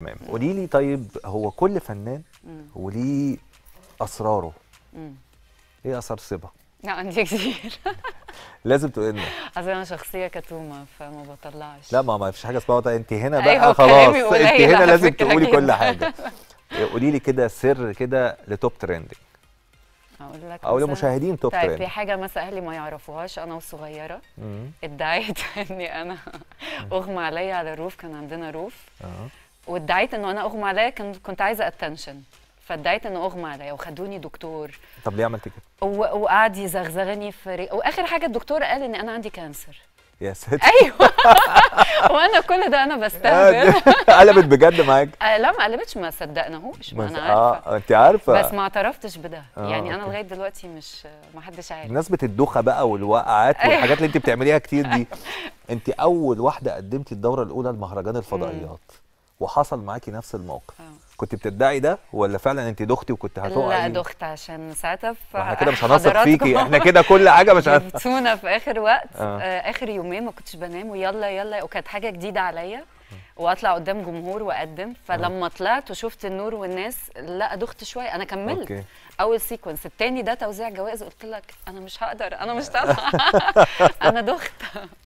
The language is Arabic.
تمام قولي لي طيب هو كل فنان وليه اسراره مم. ايه اسرار صبا لا عندي كتير لازم تقول لنا اصل انا شخصيه كتومه فما بطلعش لا ما ما فيش حاجه اسمها انت هنا بقى أيوه خلاص انت هنا لازم تقولي كل حاجه قولي لي كده سر كده لتوب ترندنج اقول لك او لمشاهدين توب طيب ترند. في حاجه مثلا اهلي ما يعرفوهاش انا وصغيره ادعيت اني انا اغمى عليا على الروف كان عندنا روف أه. وادعيت انه انا اغمى عليا كنت عايزه اتنشن فادعيت انه اغمى عليا وخدوني دكتور طب ليه عملت كده؟ وقعد يزغزغني في ري... واخر حاجه الدكتور قال ان انا عندي كانسر يا ستي ايوه وانا كل ده انا بستهبل قلبت بجد معاك آه، لا ما قلبتش ما صدقناهوش ما انا آه، عارفه اه انت عارفه بس ما اعترفتش بده آه يعني انا لغايه دلوقتي مش ما حدش عارف الناس الدوخه بقى والوقعات أيوة. والحاجات اللي انت بتعمليها كتير دي انت اول واحده قدمتي الدوره الاولى لمهرجان الفضائيات وحصل معاكي نفس الموقف أوه. كنت بتدعي ده ولا فعلا انت دختي وكنت هتقعي لا دخت عشان ساعتها احنا كده مش هنثق فيكي احنا كده كل حاجه مش جبتونا في اخر وقت آه. آه. اخر يومين ما كنتش بنام ويلا يلا وكانت حاجه جديده عليا آه. واطلع قدام جمهور واقدم فلما أوه. طلعت وشفت النور والناس لا دخت شويه انا كملت أوكي. اول سيكونس الثاني ده توزيع جوائز قلت لك انا مش هقدر انا مش طالعه انا دخت